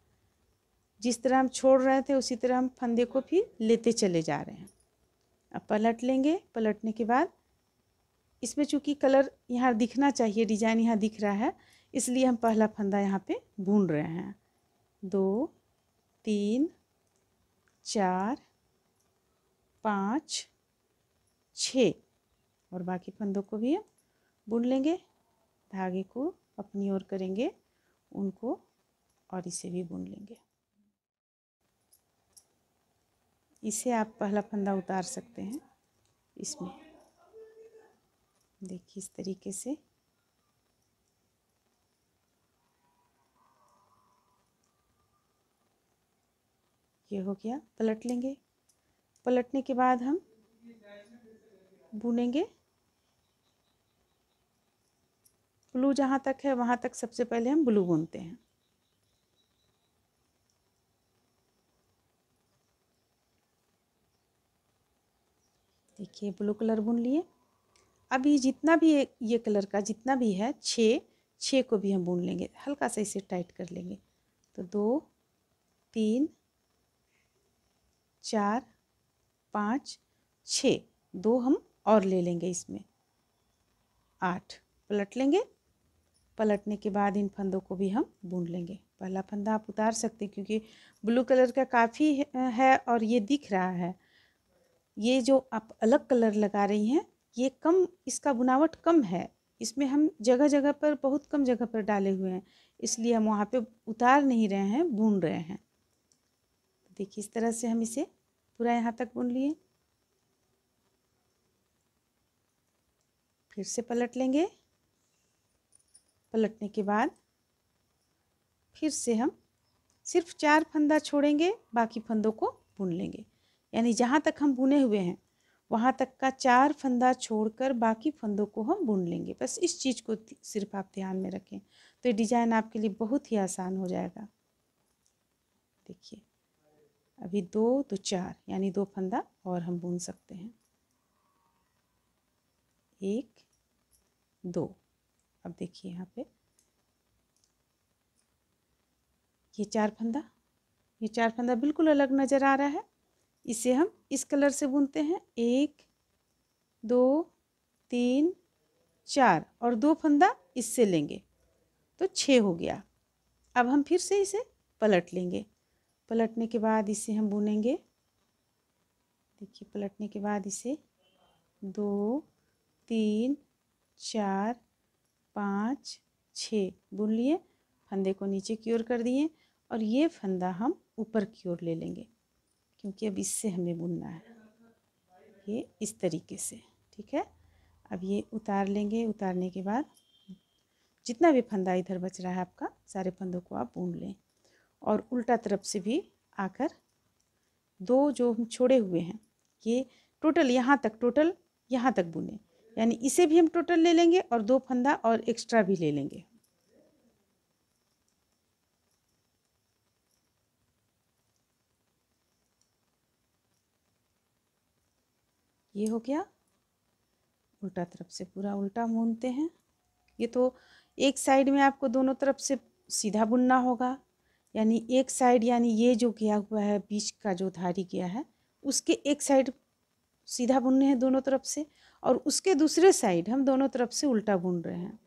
जिस तरह हम छोड़ रहे थे उसी तरह हम फंदे को फिर लेते चले जा रहे हैं अब पलट लेंगे पलटने के बाद इसमें चूँकि कलर यहाँ दिखना चाहिए डिजाइन यहाँ दिख रहा है इसलिए हम पहला फंदा यहाँ पे बुन रहे हैं दो तीन चार पाँच छ और बाकी फंदों को भी हम बुन लेंगे धागे को अपनी ओर करेंगे उनको और इसे भी बुन लेंगे इसे आप पहला फंदा उतार सकते हैं इसमें देखिए इस तरीके से ये हो गया पलट लेंगे पलटने के बाद हम बुनेंगे ब्लू जहाँ तक है वहाँ तक सबसे पहले हम ब्लू बुनते हैं देखिए ब्लू कलर बुन लिए अब ये जितना भी ये कलर का जितना भी है छः छः को भी हम बुन लेंगे हल्का सा इसे टाइट कर लेंगे तो दो तीन चार पाँच छ दो हम और ले लेंगे इसमें आठ पलट लेंगे पलटने के बाद इन फंदों को भी हम बुन लेंगे पहला फंदा आप उतार सकते हैं क्योंकि ब्लू कलर का काफ़ी है और ये दिख रहा है ये जो आप अलग कलर लगा रही हैं ये कम इसका बुनावट कम है इसमें हम जगह जगह पर बहुत कम जगह पर डाले हुए हैं इसलिए हम वहाँ पे उतार नहीं रहे हैं बुन रहे हैं देखिए इस तरह से हम इसे पूरा यहाँ तक बुन लिए फिर से पलट लेंगे पलटने के बाद फिर से हम सिर्फ चार फंदा छोड़ेंगे बाकी फंदों को बुन लेंगे यानी जहाँ तक हम बुने हुए हैं वहाँ तक का चार फंदा छोड़कर बाकी फंदों को हम बुन लेंगे बस इस चीज़ को सिर्फ आप ध्यान में रखें तो ये डिज़ाइन आपके लिए बहुत ही आसान हो जाएगा देखिए अभी दो तो चार यानी दो फंदा और हम बुन सकते हैं एक दो अब देखिए यहाँ पे ये चार फंदा ये चार फंदा बिल्कुल अलग नज़र आ रहा है इसे हम इस कलर से बुनते हैं एक दो तीन चार और दो फंदा इससे लेंगे तो छः हो गया अब हम फिर से इसे पलट लेंगे पलटने के बाद इसे हम बुनेंगे देखिए पलटने के बाद इसे दो तीन चार पाँच छः बुन लिए फंदे को नीचे की ओर कर दिए और ये फंदा हम ऊपर की ओर ले लेंगे क्योंकि अब इससे हमें बुनना है ये इस तरीके से ठीक है अब ये उतार लेंगे उतारने के बाद जितना भी फंदा इधर बच रहा है आपका सारे फंदों को आप बुन लें और उल्टा तरफ से भी आकर दो जो हम छोड़े हुए हैं ये टोटल यहाँ तक टोटल यहाँ तक बुने यानी इसे भी हम टोटल ले लेंगे और दो फंदा और एक्स्ट्रा भी ले लेंगे ये हो गया उल्टा तरफ से पूरा उल्टा बुनते हैं ये तो एक साइड में आपको दोनों तरफ से सीधा बुनना होगा यानी एक साइड यानी ये जो किया हुआ है बीच का जो धारी किया है उसके एक साइड सीधा बुनने हैं दोनों तरफ से और उसके दूसरे साइड हम दोनों तरफ से उल्टा बुन रहे हैं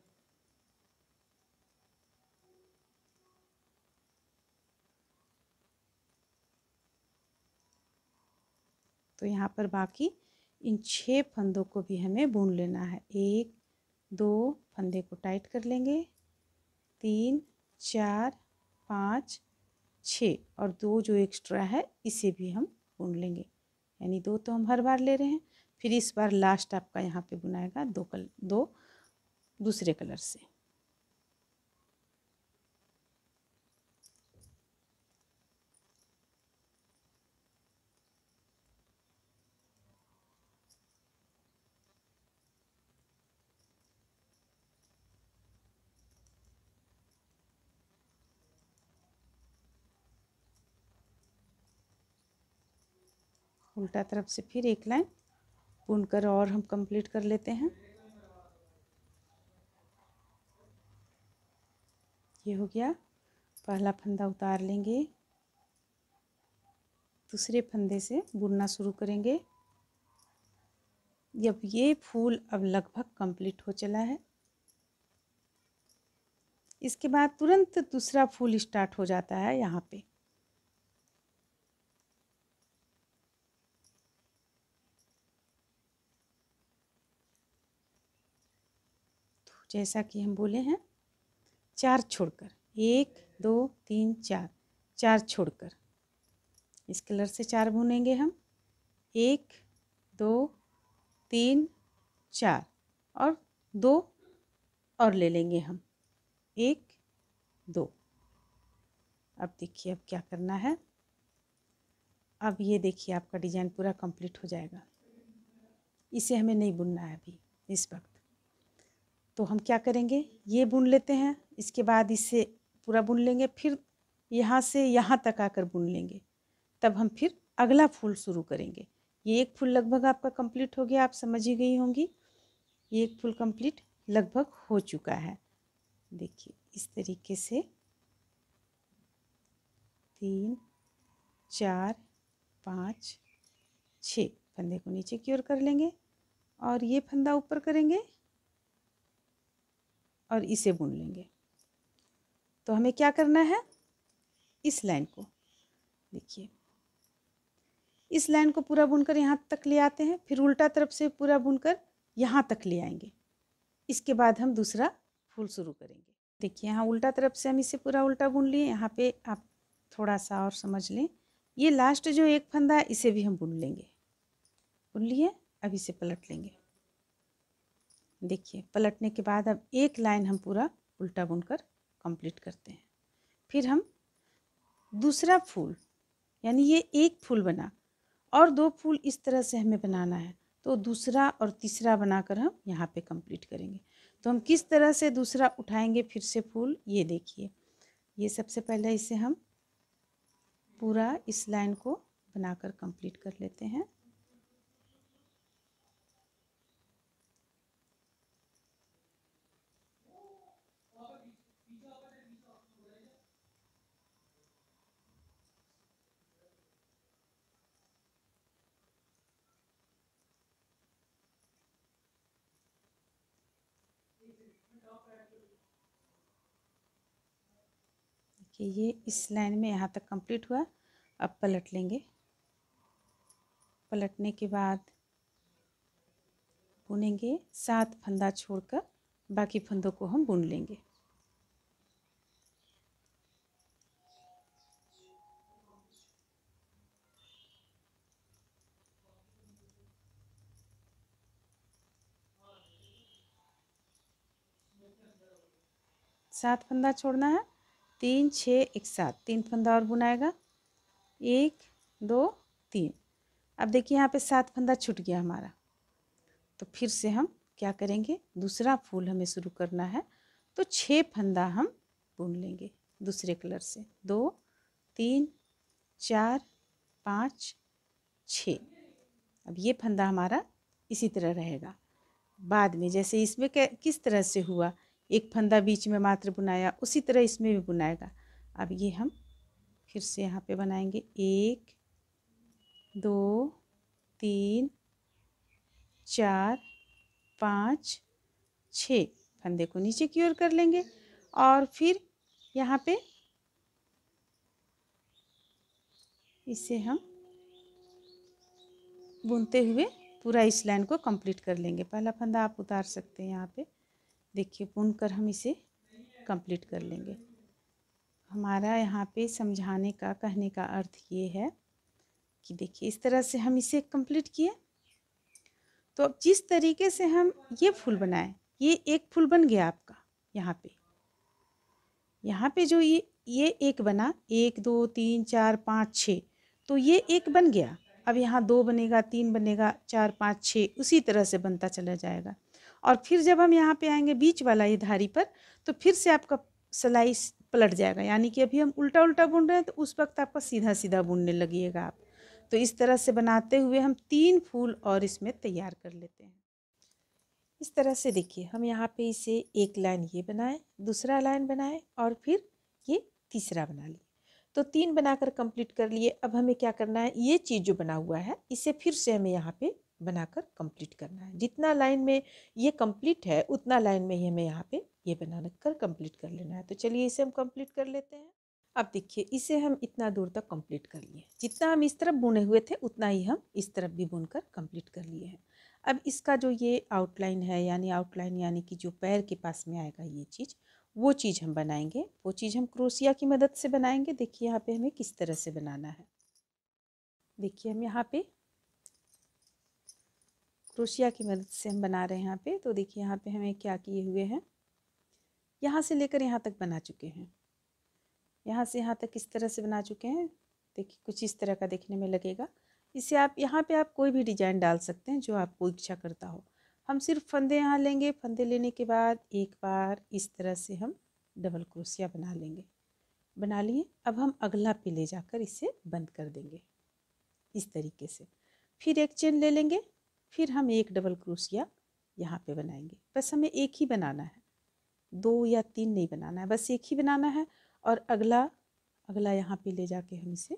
तो यहाँ पर बाकी इन छह फंदों को भी हमें बुन लेना है एक दो फंदे को टाइट कर लेंगे तीन चार पाँच छः और दो जो एक्स्ट्रा है इसे भी हम बुन लेंगे यानी दो तो हम हर बार ले रहे हैं फिर इस बार लास्ट आपका यहाँ पे बुनाएगा दो कल दो दूसरे कलर से उल्टा तरफ से फिर एक लाइन बुनकर और हम कंप्लीट कर लेते हैं ये हो गया पहला फंदा उतार लेंगे दूसरे फंदे से बुनना शुरू करेंगे जब ये फूल अब लगभग कंप्लीट हो चला है इसके बाद तुरंत दूसरा फूल स्टार्ट हो जाता है यहाँ पे जैसा कि हम बोले हैं चार छोड़कर एक दो तीन चार चार छोड़कर इस कलर से चार बुनेंगे हम एक दो तीन चार और दो और ले लेंगे हम एक दो अब देखिए अब क्या करना है अब ये देखिए आपका डिज़ाइन पूरा कंप्लीट हो जाएगा इसे हमें नहीं बुनना है अभी इस वक्त तो हम क्या करेंगे ये बुन लेते हैं इसके बाद इसे पूरा बुन लेंगे फिर यहाँ से यहाँ तक आकर बुन लेंगे तब हम फिर अगला फूल शुरू करेंगे ये एक फूल लगभग आपका कंप्लीट हो गया आप समझ ही गई होंगी ये एक फूल कंप्लीट लगभग हो चुका है देखिए इस तरीके से तीन चार पाँच छः फंदे को नीचे की ओर कर लेंगे और ये फंदा ऊपर करेंगे और इसे बुन लेंगे तो हमें क्या करना है इस लाइन को देखिए इस लाइन को पूरा बुनकर यहाँ तक ले आते हैं फिर उल्टा तरफ से पूरा बुनकर यहाँ तक ले आएंगे इसके बाद हम दूसरा फूल शुरू करेंगे देखिए यहाँ उल्टा तरफ से हम इसे पूरा उल्टा बुन लिए यहाँ पे आप थोड़ा सा और समझ लें ये लास्ट जो एक फंदा है इसे भी हम बुन लेंगे बुन लिए अब इसे पलट लेंगे देखिए पलटने के बाद अब एक लाइन हम पूरा उल्टा बुनकर कंप्लीट करते हैं फिर हम दूसरा फूल यानी ये एक फूल बना और दो फूल इस तरह से हमें बनाना है तो दूसरा और तीसरा बनाकर हम यहाँ पे कंप्लीट करेंगे तो हम किस तरह से दूसरा उठाएंगे फिर से फूल ये देखिए ये सबसे पहले इसे हम पूरा इस लाइन को बनाकर कंप्लीट कर लेते हैं कि ये इस लाइन में यहाँ तक कंप्लीट हुआ अब पलट लेंगे पलटने के बाद बुनेंगे सात फंदा छोड़कर बाकी फंदों को हम बुन लेंगे सात फंदा छोड़ना है तीन छः एक सात तीन फंदा और बुनाएगा एक दो तीन अब देखिए यहाँ पे सात फंदा छूट गया हमारा तो फिर से हम क्या करेंगे दूसरा फूल हमें शुरू करना है तो छः फंदा हम बुन लेंगे दूसरे कलर से दो तीन चार पाँच छ अब ये फंदा हमारा इसी तरह रहेगा बाद में जैसे इसमें किस तरह से हुआ एक फंदा बीच में मात्र बुनाया उसी तरह इसमें भी बुनाएगा अब ये हम फिर से यहाँ पे बनाएंगे एक दो तीन चार पाँच छ फंदे को नीचे की ओर कर लेंगे और फिर यहाँ पे इसे हम बुनते हुए पूरा इस लाइन को कंप्लीट कर लेंगे पहला फंदा आप उतार सकते हैं यहाँ पे देखिए बुन कर हम इसे कंप्लीट कर लेंगे हमारा यहाँ पे समझाने का कहने का अर्थ ये है कि देखिए इस तरह से हम इसे कंप्लीट किए तो अब जिस तरीके से हम ये फूल बनाए ये एक फूल बन गया आपका यहाँ पे यहाँ पे जो ये ये एक बना एक दो तीन चार पाँच छः तो ये एक बन गया अब यहाँ दो बनेगा तीन बनेगा चार पाँच छः उसी तरह से बनता चला जाएगा और फिर जब हम यहाँ पे आएंगे बीच वाला ये धारी पर तो फिर से आपका सिलाई पलट जाएगा यानी कि अभी हम उल्टा उल्टा बुन रहे हैं तो उस वक्त आपका सीधा सीधा बुनने लगिएगा आप तो इस तरह से बनाते हुए हम तीन फूल और इसमें तैयार कर लेते हैं इस तरह से देखिए हम यहाँ पे इसे एक लाइन ये बनाए दूसरा लाइन बनाए और फिर ये तीसरा बना लिए तो तीन बनाकर कंप्लीट कर लिए अब हमें क्या करना है ये चीज़ जो बना हुआ है इसे फिर से हमें यहाँ पे बनाकर कंप्लीट करना है जितना लाइन में ये कंप्लीट है उतना लाइन में ही हमें यहाँ पे ये बना कर कंप्लीट कर लेना है तो चलिए इसे हम कंप्लीट कर लेते हैं अब देखिए इसे हम इतना दूर तक कंप्लीट कर लिए जितना हम इस तरफ बुने हुए थे उतना ही हम इस तरफ भी बुन कर कम्प्लीट कर लिए हैं अब इसका जो ये आउटलाइन है यानी आउटलाइन यानी कि जो पैर के पास में आएगा ये चीज़ वो चीज़ हम बनाएंगे वो चीज़ हम क्रोसिया की मदद से बनाएंगे देखिए यहाँ पे हमें किस तरह से बनाना है देखिए हम यहाँ पे क्रोशिया की मदद से हम बना रहे हैं यहाँ पे तो देखिए यहाँ पे हमें क्या किए हुए हैं यहाँ से लेकर यहाँ तक बना चुके हैं यहाँ से यहाँ तक इस तरह से बना चुके हैं देखिए कुछ इस तरह का देखने में लगेगा इसे आप यहाँ पे आप कोई भी डिजाइन डाल सकते हैं जो आपको इच्छा करता हो हम सिर्फ फंदे यहाँ लेंगे फंदे लेने के बाद एक बार इस तरह से हम डबल क्रोशिया बना लेंगे बना लिए अब हम अगला पे ले जाकर इसे बंद कर देंगे इस तरीके से फिर एक चेन ले लेंगे फिर हम एक डबल क्रोसिया यहाँ पे बनाएंगे बस हमें एक ही बनाना है दो या तीन नहीं बनाना है बस एक ही बनाना है और अगला अगला यहाँ पे ले जाके हम इसे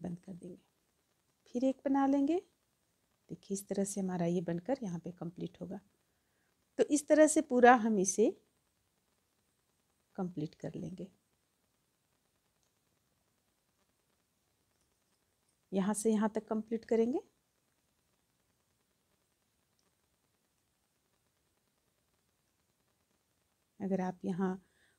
बंद कर देंगे फिर एक बना लेंगे देखिए इस तरह से हमारा ये बनकर यहाँ पे कंप्लीट होगा तो इस तरह से पूरा हम इसे कंप्लीट कर लेंगे यहाँ से यहाँ तक कंप्लीट करेंगे अगर आप यहाँ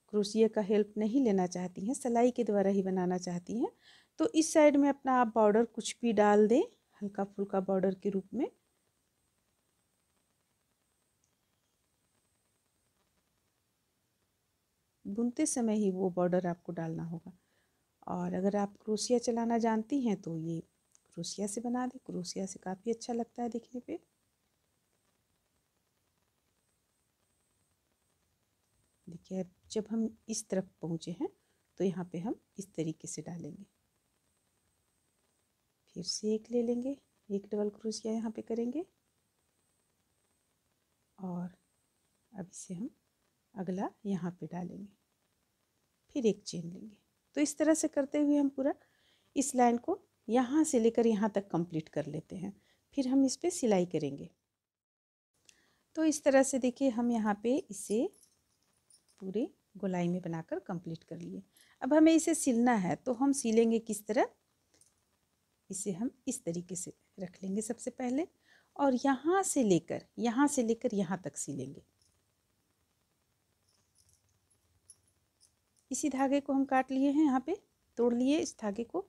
क्रोसिया का हेल्प नहीं लेना चाहती हैं सिलाई के द्वारा ही बनाना चाहती हैं तो इस साइड में अपना आप बॉर्डर कुछ भी डाल दें हल्का फुल्का बॉर्डर के रूप में बुनते समय ही वो बॉर्डर आपको डालना होगा और अगर आप क्रोसिया चलाना जानती हैं तो ये क्रोसिया से बना दें क्रोसिया से काफ़ी अच्छा लगता है देखने पर है जब हम इस तरफ पहुँचे हैं तो यहाँ पे हम इस तरीके से डालेंगे फिर से एक ले लेंगे एक डबल क्रोशिया यहाँ पे करेंगे और अब इसे हम अगला यहाँ पे डालेंगे फिर एक चेन लेंगे तो इस तरह से करते हुए हम पूरा इस लाइन को यहाँ से लेकर यहाँ तक कंप्लीट कर लेते हैं फिर हम इस पर सिलाई करेंगे तो इस तरह से देखिए हम यहाँ पे इसे पूरे गोलाई में बनाकर कंप्लीट कर लिए अब हमें इसे सिलना है तो हम सिलेंगे किस तरह इसे हम इस तरीके से रख लेंगे सबसे पहले और यहाँ से लेकर यहाँ से लेकर यहाँ तक सिलेंगे इसी धागे को हम काट लिए हैं यहाँ पे तोड़ लिए इस धागे को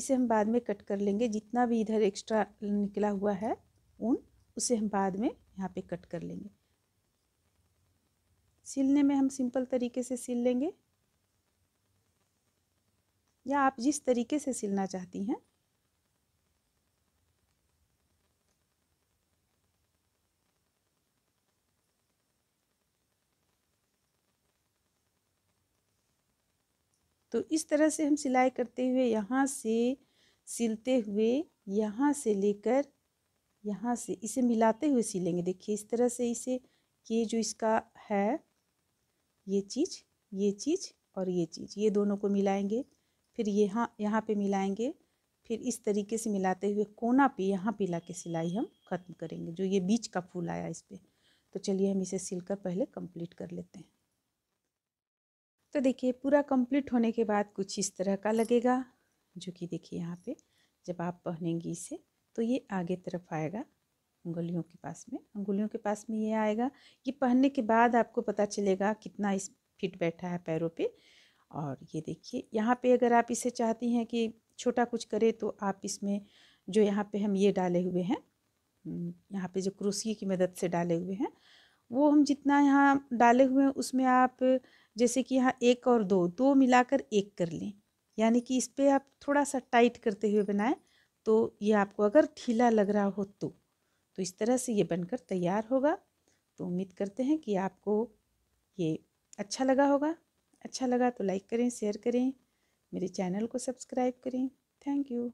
इसे हम बाद में कट कर लेंगे जितना भी इधर एक्स्ट्रा निकला हुआ है ऊन उसे हम बाद में यहाँ पे कट कर लेंगे सिलने में हम सिंपल तरीके से सिल लेंगे या आप जिस तरीके से सिलना चाहती हैं तो इस तरह से हम सिलाई करते हुए यहाँ से सिलते हुए यहाँ से लेकर यहाँ से इसे मिलाते हुए सिलेंगे देखिए इस तरह से इसे ये जो इसका है ये चीज़ ये चीज़ और ये चीज़ ये दोनों को मिलाएंगे फिर यहाँ यहाँ पे मिलाएंगे फिर इस तरीके से मिलाते हुए कोना पे यहाँ पे ला के सिलाई हम ख़त्म करेंगे जो ये बीच का फूल आया इस पर तो चलिए हम इसे सिलकर पहले कंप्लीट कर लेते हैं तो देखिए पूरा कंप्लीट होने के बाद कुछ इस तरह का लगेगा जो कि देखिए यहाँ पे जब आप पहनेंगी इसे तो ये आगे तरफ आएगा अंगुलियों के पास में अंगुलियों के पास में ये आएगा ये पहनने के बाद आपको पता चलेगा कितना इस फिट बैठा है पैरों पे और ये देखिए यहाँ पे अगर आप इसे चाहती हैं कि छोटा कुछ करें तो आप इसमें जो यहाँ पे हम ये डाले हुए हैं यहाँ पे जो क्रोसी की मदद से डाले हुए हैं वो हम जितना यहाँ डाले हुए हैं उसमें आप जैसे कि यहाँ एक और दो दो मिलाकर एक कर लें यानी कि इस पर आप थोड़ा सा टाइट करते हुए बनाएं तो ये आपको अगर ढीला लग रहा हो तो तो इस तरह से ये बनकर तैयार होगा तो उम्मीद करते हैं कि आपको ये अच्छा लगा होगा अच्छा लगा तो लाइक करें शेयर करें मेरे चैनल को सब्सक्राइब करें थैंक यू